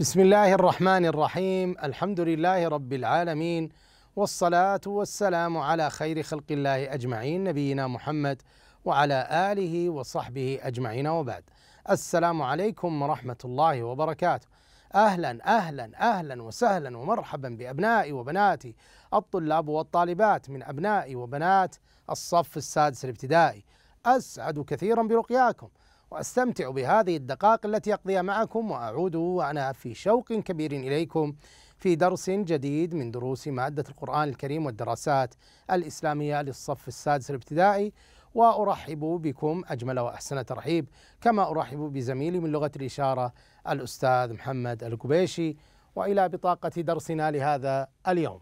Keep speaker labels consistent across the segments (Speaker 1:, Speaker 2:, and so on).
Speaker 1: بسم الله الرحمن الرحيم الحمد لله رب العالمين والصلاه والسلام على خير خلق الله اجمعين نبينا محمد وعلى اله وصحبه اجمعين وبعد السلام عليكم ورحمه الله وبركاته اهلا اهلا اهلا وسهلا ومرحبا بابنائي وبناتي الطلاب والطالبات من ابنائي وبنات الصف السادس الابتدائي اسعد كثيرا بلقياكم واستمتع بهذه الدقائق التي اقضيها معكم واعود وانا في شوق كبير اليكم في درس جديد من دروس ماده القران الكريم والدراسات الاسلاميه للصف السادس الابتدائي وارحب بكم اجمل واحسن ترحيب كما ارحب بزميلي من لغه الاشاره الاستاذ محمد الكبيشي والى بطاقه درسنا لهذا اليوم.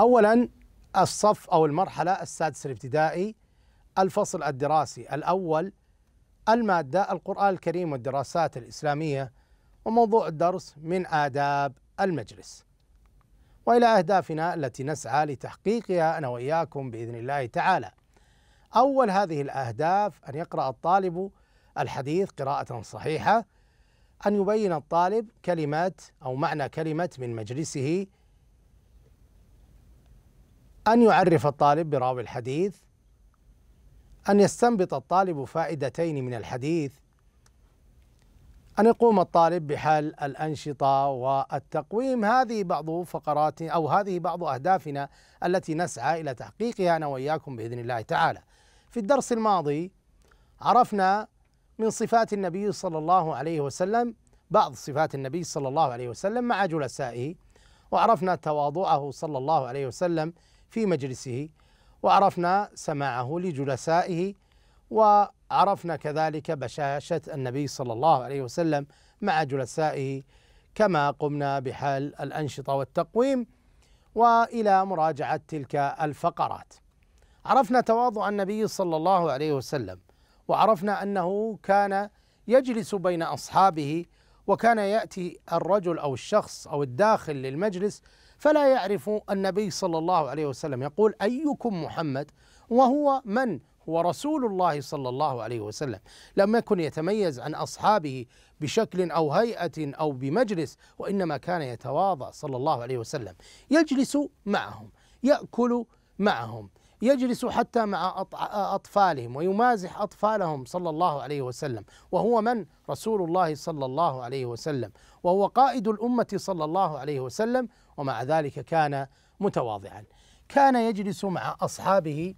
Speaker 1: اولا الصف او المرحله السادسه الابتدائي الفصل الدراسي الأول المادة القرآن الكريم والدراسات الإسلامية وموضوع الدرس من آداب المجلس وإلى أهدافنا التي نسعى لتحقيقها أنا وإياكم بإذن الله تعالى أول هذه الأهداف أن يقرأ الطالب الحديث قراءة صحيحة أن يبين الطالب كلمة أو معنى كلمة من مجلسه أن يعرف الطالب براوي الحديث أن يستنبط الطالب فائدتين من الحديث أن يقوم الطالب بحل الأنشطة والتقويم هذه بعض فقرات أو هذه بعض أهدافنا التي نسعى إلى تحقيقها أنا وإياكم بإذن الله تعالى في الدرس الماضي عرفنا من صفات النبي صلى الله عليه وسلم بعض صفات النبي صلى الله عليه وسلم مع جلسائه وعرفنا تواضعه صلى الله عليه وسلم في مجلسه وعرفنا سماعه لجلسائه وعرفنا كذلك بشاشة النبي صلى الله عليه وسلم مع جلسائه كما قمنا بحال الأنشطة والتقويم وإلى مراجعة تلك الفقرات عرفنا تواضع النبي صلى الله عليه وسلم وعرفنا أنه كان يجلس بين أصحابه وكان يأتي الرجل أو الشخص أو الداخل للمجلس فلا يعرف النبي صلى الله عليه وسلم يقول أيكم محمد وهو من هو رسول الله صلى الله عليه وسلم لم يكن يتميز عن أصحابه بشكل أو هيئة أو بمجلس وإنما كان يتواضع صلى الله عليه وسلم يجلس معهم يأكل معهم يجلس حتى مع أطفالهم ويمازح أطفالهم صلى الله عليه وسلم وهو من؟ رسول الله صلى الله عليه وسلم وهو قائد الأمة صلى الله عليه وسلم ومع ذلك كان متواضعا كان يجلس مع أصحابه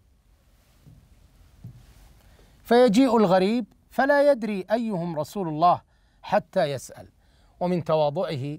Speaker 1: فيجيء الغريب فلا يدري أيهم رسول الله حتى يسأل ومن تواضعه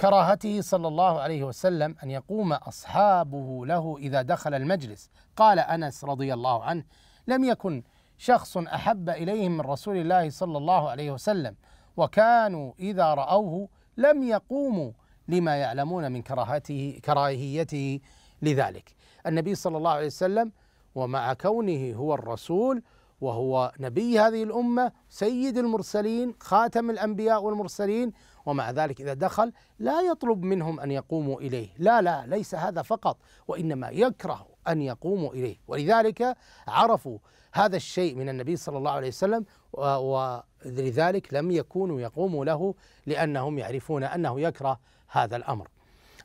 Speaker 1: كراهته صلى الله عليه وسلم ان يقوم اصحابه له اذا دخل المجلس قال انس رضي الله عنه لم يكن شخص احب اليهم من رسول الله صلى الله عليه وسلم وكانوا اذا راوه لم يقوموا لما يعلمون من كراهته كراهيته لذلك النبي صلى الله عليه وسلم ومع كونه هو الرسول وهو نبي هذه الامه سيد المرسلين خاتم الانبياء والمرسلين ومع ذلك إذا دخل لا يطلب منهم أن يقوموا إليه لا لا ليس هذا فقط وإنما يكره أن يقوموا إليه ولذلك عرفوا هذا الشيء من النبي صلى الله عليه وسلم ولذلك لم يكونوا يقوموا له لأنهم يعرفون أنه يكره هذا الأمر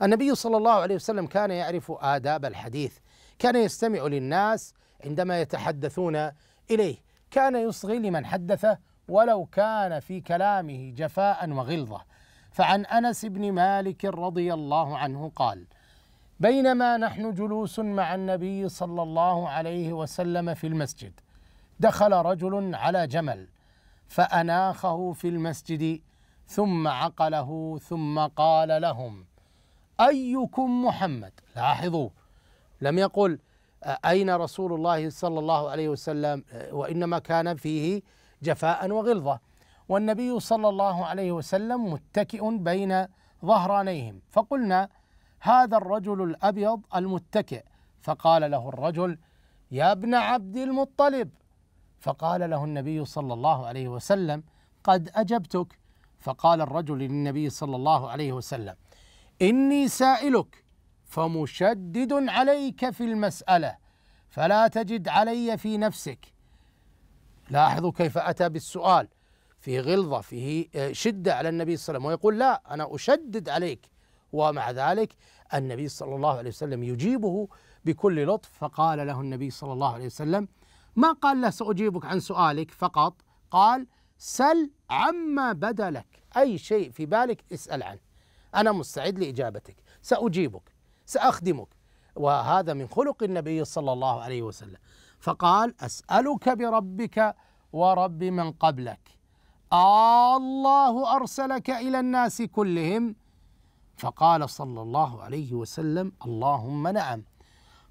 Speaker 1: النبي صلى الله عليه وسلم كان يعرف آداب الحديث كان يستمع للناس عندما يتحدثون إليه كان يصغي لمن حدثه ولو كان في كلامه جفاء وغلظه فعن انس بن مالك رضي الله عنه قال بينما نحن جلوس مع النبي صلى الله عليه وسلم في المسجد دخل رجل على جمل فاناخه في المسجد ثم عقله ثم قال لهم ايكم محمد لاحظوا لم يقل اين رسول الله صلى الله عليه وسلم وانما كان فيه جفاء وغلظة والنبي صلى الله عليه وسلم متكئ بين ظهرانيهم فقلنا هذا الرجل الأبيض المتكئ فقال له الرجل يا ابن عبد المطلب فقال له النبي صلى الله عليه وسلم قد أجبتك فقال الرجل للنبي صلى الله عليه وسلم إني سائلك فمشدد عليك في المسألة فلا تجد علي في نفسك لاحظوا كيف أتى بالسؤال في غلظة فيه شدة على النبي صلى الله عليه وسلم ويقول لا أنا أشدد عليك ومع ذلك النبي صلى الله عليه وسلم يجيبه بكل لطف فقال له النبي صلى الله عليه وسلم ما قال له سأجيبك عن سؤالك فقط قال سل عما بدا لك أي شيء في بالك اسأل عنه أنا مستعد لإجابتك سأجيبك سأخدمك وهذا من خلق النبي صلى الله عليه وسلم فقال أسألك بربك ورب من قبلك الله أرسلك إلى الناس كلهم فقال صلى الله عليه وسلم اللهم نعم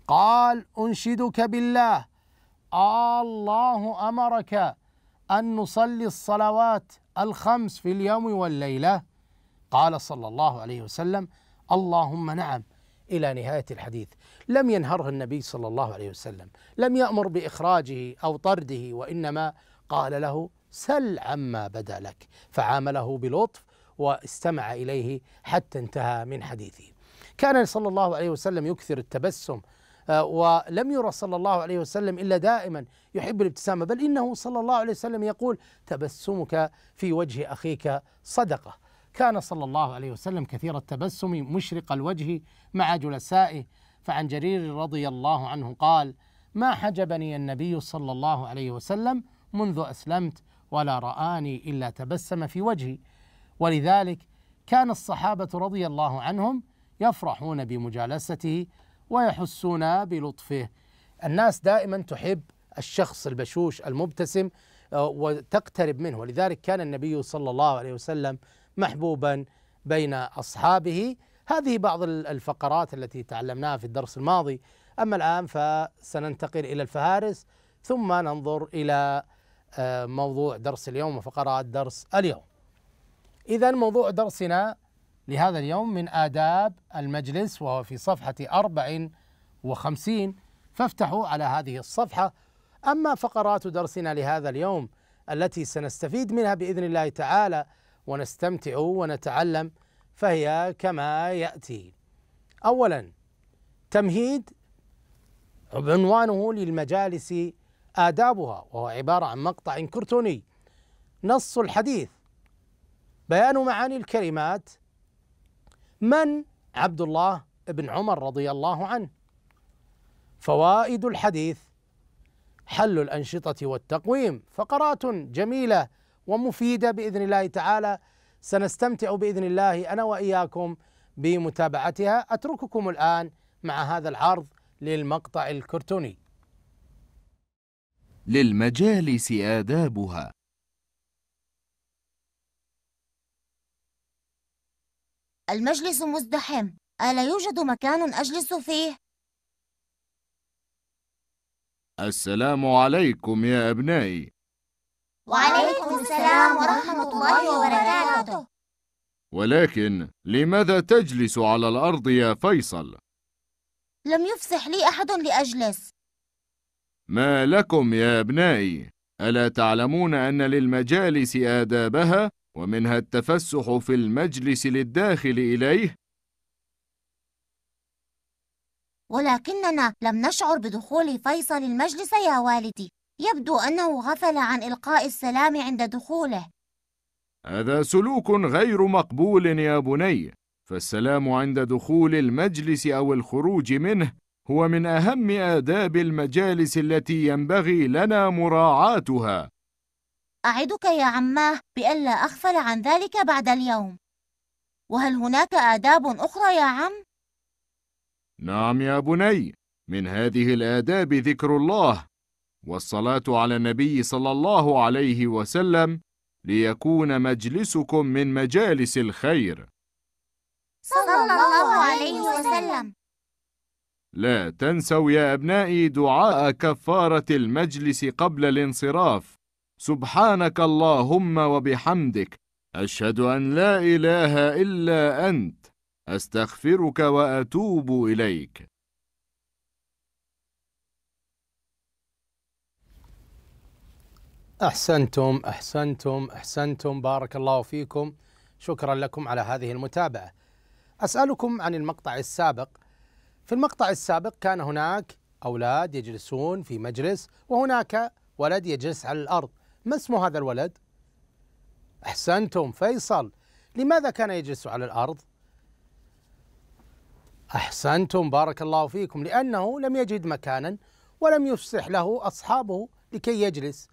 Speaker 1: قال أنشدك بالله الله أمرك أن نصلي الصلوات الخمس في اليوم والليلة قال صلى الله عليه وسلم اللهم نعم الى نهايه الحديث لم ينهره النبي صلى الله عليه وسلم لم يامر باخراجه او طرده وانما قال له سل عما بدا لك فعامله بلطف واستمع اليه حتى انتهى من حديثه كان صلى الله عليه وسلم يكثر التبسم آه، ولم يرى صلى الله عليه وسلم الا دائما يحب الابتسامه بل انه صلى الله عليه وسلم يقول تبسمك في وجه اخيك صدقه كان صلى الله عليه وسلم كثير التبسم مشرق الوجه مع جلسائه فعن جرير رضي الله عنه قال ما حجبني النبي صلى الله عليه وسلم منذ اسلمت ولا رآني الا تبسم في وجهي ولذلك كان الصحابه رضي الله عنهم يفرحون بمجالسته ويحسون بلطفه الناس دائما تحب الشخص البشوش المبتسم آه، وتقترب منه ولذلك كان النبي صلى الله عليه وسلم محبوبا بين اصحابه هذه بعض الفقرات التي تعلمناها في الدرس الماضي اما الان فسننتقل الى الفهارس ثم ننظر الى آه، موضوع درس اليوم وفقرات درس اليوم اذا موضوع درسنا لهذا اليوم من آداب المجلس وهو في صفحة أربع وخمسين فافتحوا على هذه الصفحة أما فقرات درسنا لهذا اليوم التي سنستفيد منها بإذن الله تعالى ونستمتع ونتعلم فهي كما ياتي اولا تمهيد عنوانه للمجالس آدابها وهو عبارة عن مقطع كرتوني نص الحديث بيان معاني الكلمات من عبد الله بن عمر رضي الله عنه فوائد الحديث حل الأنشطة والتقويم فقرات جميلة ومفيدة بإذن الله تعالى سنستمتع بإذن الله أنا وإياكم بمتابعتها أترككم الآن مع هذا العرض للمقطع الكرتوني
Speaker 2: للمجالس آدابها
Speaker 1: المجلس مزدحم ألا يوجد مكان أجلس فيه؟
Speaker 2: السلام عليكم يا أبنائي
Speaker 1: وعليكم السلام ورحمة الله وبركاته
Speaker 2: ولكن لماذا تجلس على الأرض يا فيصل؟
Speaker 1: لم يفسح لي أحد لأجلس
Speaker 2: ما لكم يا أبنائي؟ ألا تعلمون أن للمجالس آدابها ومنها التفسح في المجلس للداخل إليه؟ ولكننا لم نشعر بدخول فيصل المجلس يا والدي يبدو أنه غفل عن إلقاء السلام عند دخوله هذا سلوك غير مقبول يا بني فالسلام عند دخول المجلس أو الخروج منه هو من أهم آداب المجالس التي ينبغي لنا مراعاتها
Speaker 1: أعدك يا عماه بألا أغفل عن ذلك بعد اليوم وهل هناك آداب أخرى يا عم؟
Speaker 2: نعم يا بني من هذه الآداب ذكر الله والصلاة على النبي صلى الله عليه وسلم ليكون مجلسكم من مجالس الخير صلى الله عليه وسلم لا تنسوا يا أبنائي دعاء كفارة المجلس قبل الانصراف سبحانك اللهم وبحمدك أشهد أن لا إله إلا أنت أستغفرك وأتوب إليك
Speaker 1: أحسنتم أحسنتم أحسنتم بارك الله فيكم شكرا لكم على هذه المتابعة أسألكم عن المقطع السابق في المقطع السابق كان هناك أولاد يجلسون في مجلس وهناك ولد يجلس على الأرض ما اسم هذا الولد؟ أحسنتم فيصل لماذا كان يجلس على الأرض؟ أحسنتم بارك الله فيكم لأنه لم يجد مكانا ولم يفسح له أصحابه لكي يجلس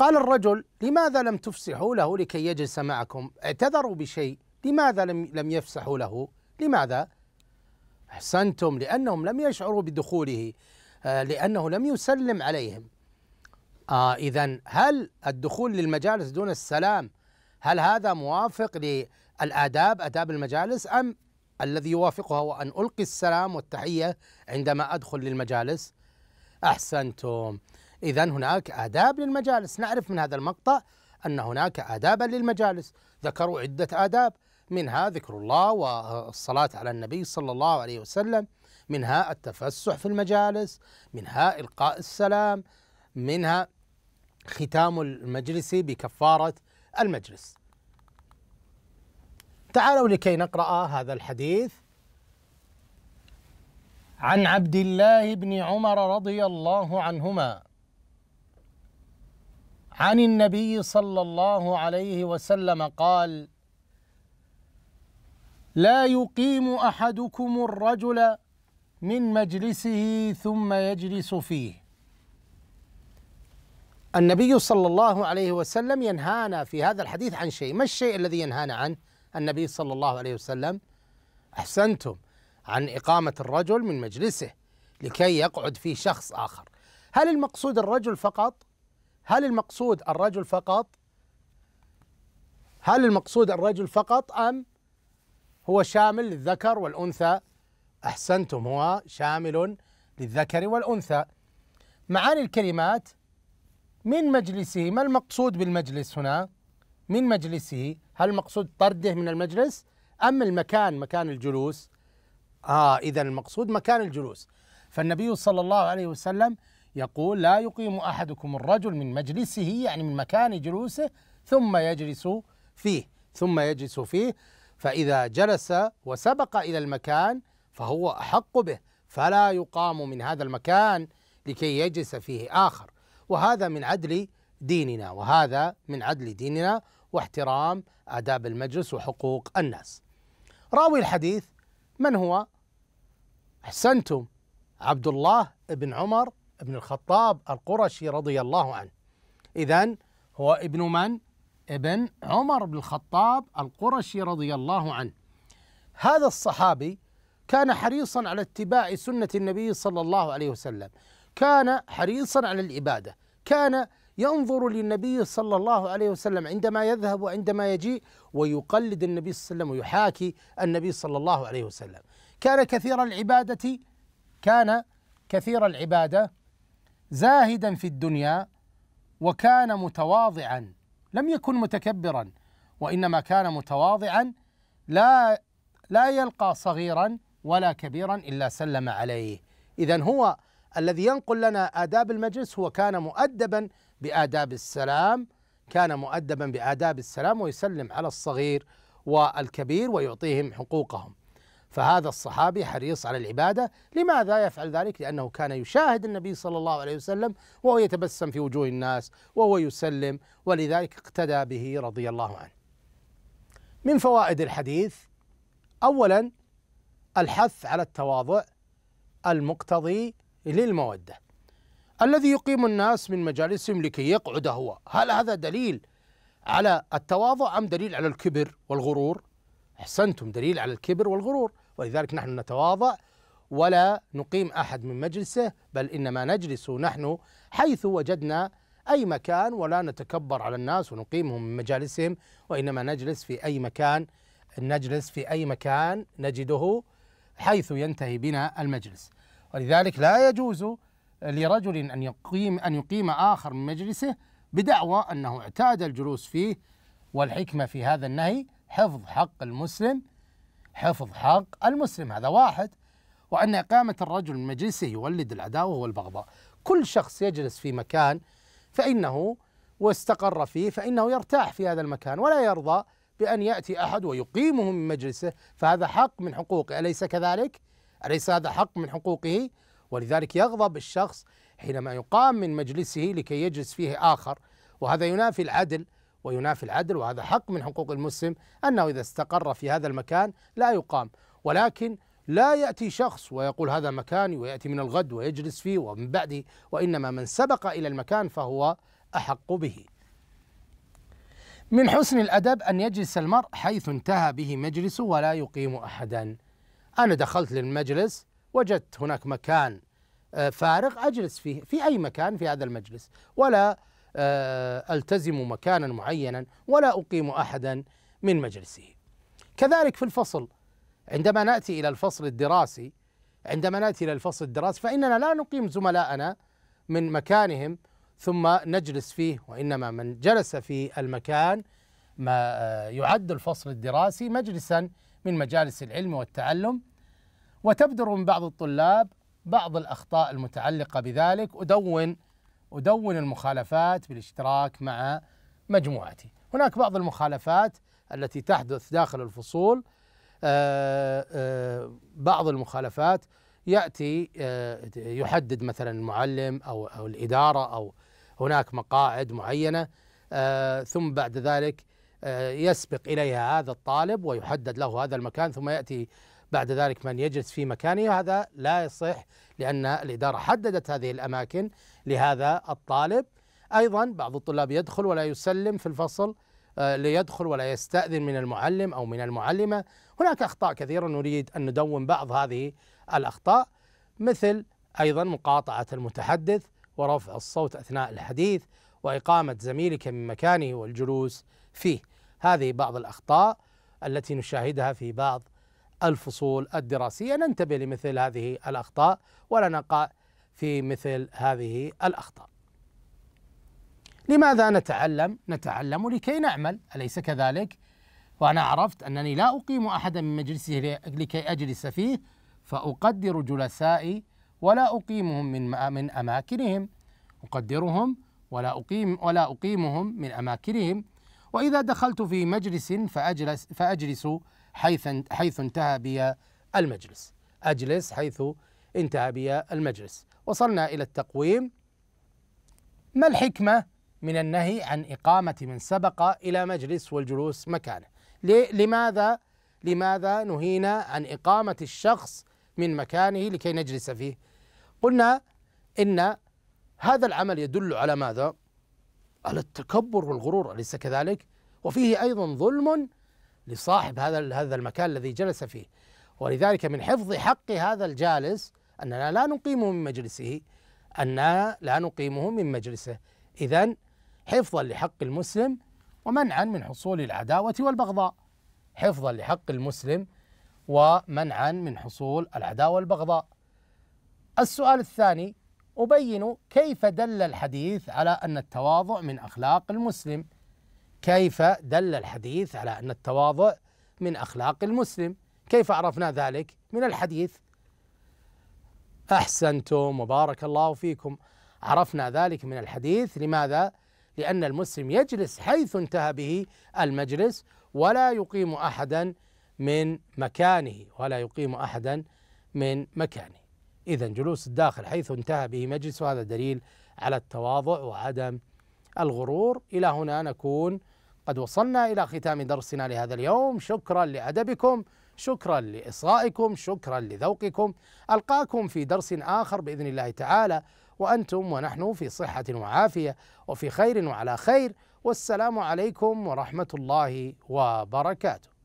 Speaker 1: قال الرجل لماذا لم تفسحوا له لكي يجلس معكم اعتذروا بشيء لماذا لم, لم يفسحوا له لماذا أحسنتم لأنهم لم يشعروا بدخوله آه، لأنه لم يسلم عليهم آه إذا هل الدخول للمجالس دون السلام هل هذا موافق للآداب آداب المجالس أم الذي يوافقها هو أن ألقي السلام والتحية عندما أدخل للمجالس أحسنتم إذا هناك آداب للمجالس نعرف من هذا المقطع أن هناك آدابا للمجالس ذكروا عدة آداب منها ذكر الله والصلاة على النبي صلى الله عليه وسلم منها التفسح في المجالس منها إلقاء السلام منها ختام المجلس بكفارة المجلس تعالوا لكي نقرأ هذا الحديث عن عبد الله بن عمر رضي الله عنهما عن النبي صلى الله عليه وسلم قال لا يقيم احدكم الرجل من مجلسه ثم يجلس فيه النبي صلى الله عليه وسلم ينهانا في هذا الحديث عن شيء ما الشيء الذي ينهانا عنه النبي صلى الله عليه وسلم احسنتم عن اقامه الرجل من مجلسه لكي يقعد فيه شخص اخر هل المقصود الرجل فقط هل المقصود الرجل فقط هل المقصود الرجل فقط أم هو شامل للذكر والأنثى أحسنتم هو شامل للذكر والأنثى معاني الكلمات من مجلسه ما المقصود بالمجلس هنا من مجلسه هل المقصود طرده من المجلس أم المكان مكان الجلوس آه إذا المقصود مكان الجلوس فالنبي صلى الله عليه وسلم يقول لا يقيم احدكم الرجل من مجلسه يعني من مكان جلوسه ثم يجلس فيه ثم يجلس فيه فاذا جلس وسبق الى المكان فهو احق به فلا يقام من هذا المكان لكي يجلس فيه اخر وهذا من عدل ديننا وهذا من عدل ديننا واحترام آداب المجلس وحقوق الناس. راوي الحديث من هو؟ أحسنتم عبد الله بن عمر بن الخطاب القرشي رضي الله عنه إذا هو ابن من؟ ابن عمر بن الخطاب القرشي رضي الله عنه هذا الصحابي كان حريصا على اتباع سنة النبي صلى الله عليه وسلم كان حريصا على العبادة كان ينظر للنبي صلى الله عليه وسلم عندما يذهب وعندما يجيء ويقلد النبي صلى الله عليه وسلم ويحاكي النبي صلى الله عليه وسلم كان كثير العبادة كان كثير العبادة زاهدا في الدنيا وكان متواضعا لم يكن متكبرا وانما كان متواضعا لا لا يلقى صغيرا ولا كبيرا الا سلم عليه اذا هو الذي ينقل لنا آداب المجلس هو كان مؤدبا بآداب السلام كان مؤدبا بآداب السلام ويسلم على الصغير والكبير ويعطيهم حقوقهم فهذا الصحابي حريص على العبادة لماذا يفعل ذلك؟ لأنه كان يشاهد النبي صلى الله عليه وسلم وهو يتبسم في وجوه الناس وهو يسلم ولذلك اقتدى به رضي الله عنه من فوائد الحديث أولا الحث على التواضع المقتضي للموده الذي يقيم الناس من مجالسهم لكي يقعد هو هل هذا دليل على التواضع أم دليل على الكبر والغرور أحسنتم دليل على الكبر والغرور ولذلك نحن نتواضع ولا نقيم احد من مجلسه بل انما نجلس نحن حيث وجدنا اي مكان ولا نتكبر على الناس ونقيمهم من مجالسهم وانما نجلس في اي مكان نجلس في اي مكان نجده حيث ينتهي بنا المجلس ولذلك لا يجوز لرجل ان يقيم ان يقيم اخر من مجلسه بدعوى انه اعتاد الجلوس فيه والحكمه في هذا النهي حفظ حق المسلم حفظ حق المسلم هذا واحد وأن إقامة الرجل من مجلسه يولد العداوة والبغضاء كل شخص يجلس في مكان فإنه واستقر فيه فإنه يرتاح في هذا المكان ولا يرضى بأن يأتي أحد ويقيمه من مجلسه فهذا حق من حقوقه أليس كذلك؟ أليس هذا حق من حقوقه؟ ولذلك يغضب الشخص حينما يقام من مجلسه لكي يجلس فيه آخر وهذا ينافي العدل وينافي العدل وهذا حق من حقوق المسلم أنه إذا استقر في هذا المكان لا يقام ولكن لا يأتي شخص ويقول هذا مكاني ويأتي من الغد ويجلس فيه ومن بعده وإنما من سبق إلى المكان فهو أحق به من حسن الأدب أن يجلس المرء حيث انتهى به مجلسه ولا يقيم أحدا أنا دخلت للمجلس وجدت هناك مكان آه، فارغ أجلس فيه في أي مكان في هذا المجلس ولا آه، ألتزم مكانا معينا ولا أقيم أحدا من مجلسه كذلك في الفصل عندما نأتي إلى الفصل الدراسي عندما نأتي إلى الفصل الدراسي فإننا لا نقيم زملائنا من مكانهم ثم نجلس فيه وإنما من جلس في المكان ما آه، يعد الفصل الدراسي مجلسا من مجالس العلم والتعلم وتبدر من بعض الطلاب بعض الأخطاء المتعلقة بذلك أدون أدون المخالفات بالاشتراك مع مجموعتي هناك بعض المخالفات التي تحدث داخل الفصول آه، آه، بعض المخالفات يأتي آه، يحدد مثلا المعلم أو, أو الإدارة أو هناك مقاعد معينة ثم بعد ذلك يسبق إليها هذا الطالب ويحدد له هذا المكان ثم يأتي بعد ذلك من يجلس في مكانه هذا لا يصح لأن الإدارة حددت هذه الأماكن لهذا الطالب أيضا بعض الطلاب يدخل ولا يسلم في الفصل آه، ليدخل ولا يستأذن من المعلم أو من المعلمة هناك أخطاء كثيرة نريد أن ندون بعض هذه الأخطاء مثل أيضا مقاطعة المتحدث ورفع الصوت أثناء الحديث وإقامة زميلك من مكانه والجلوس فيه هذه بعض الأخطاء التي نشاهدها في بعض الفصول الدراسيه ننتبه لمثل هذه الاخطاء ولا نقع في مثل هذه الاخطاء. لماذا نتعلم؟ نتعلم لكي نعمل، أليس كذلك؟ وأنا عرفت أنني لا أقيم أحدا من مجلسه لكي أجلس فيه فأقدر جلسائي ولا أقيمهم من من أماكنهم، أقدرهم ولا أقيم ولا أقيمهم من أماكنهم، وإذا دخلت في مجلس فأجلس فأجلس حيث حيث انتهى بي المجلس أجلس حيث انتهى بي المجلس وصلنا إلى التقويم ما الحكمة من النهي عن إقامة من سبق إلى مجلس والجلوس مكانه لماذا لماذا نهينا عن إقامة الشخص من مكانه لكي نجلس فيه قلنا إن هذا العمل يدل على ماذا على التكبر والغرور أليس كذلك وفيه أيضا ظلم لصاحب هذا هذا المكان الذي جلس فيه ولذلك من حفظ حق هذا الجالس أننا لا نقيمه من مجلسه أننا لا نقيمه من مجلسه إذا حفظا لحق المسلم ومنعا من حصول العداوة والبغضاء حفظا لحق المسلم ومنعا من حصول العداوة والبغضاء السؤال الثاني أبين كيف دل الحديث على أن التواضع من أخلاق المسلم كيف دل الحديث على أن التواضع من أخلاق المسلم كيف عرفنا ذلك من الحديث أحسنتم وبارك الله فيكم عرفنا ذلك من الحديث لماذا؟ لأن المسلم يجلس حيث انتهى به المجلس ولا يقيم أحدا من مكانه ولا يقيم أحدا من مكانه إذا جلوس الداخل حيث انتهى به مجلس وهذا دليل على التواضع وعدم الغرور إلى هنا نكون قد وصلنا إلى ختام درسنا لهذا اليوم شكرا لأدبكم شكرا لإصغائكم شكرا لذوقكم ألقاكم في درس آخر بإذن الله تعالى وأنتم ونحن في صحة وعافية وفي خير وعلى خير والسلام عليكم ورحمة الله وبركاته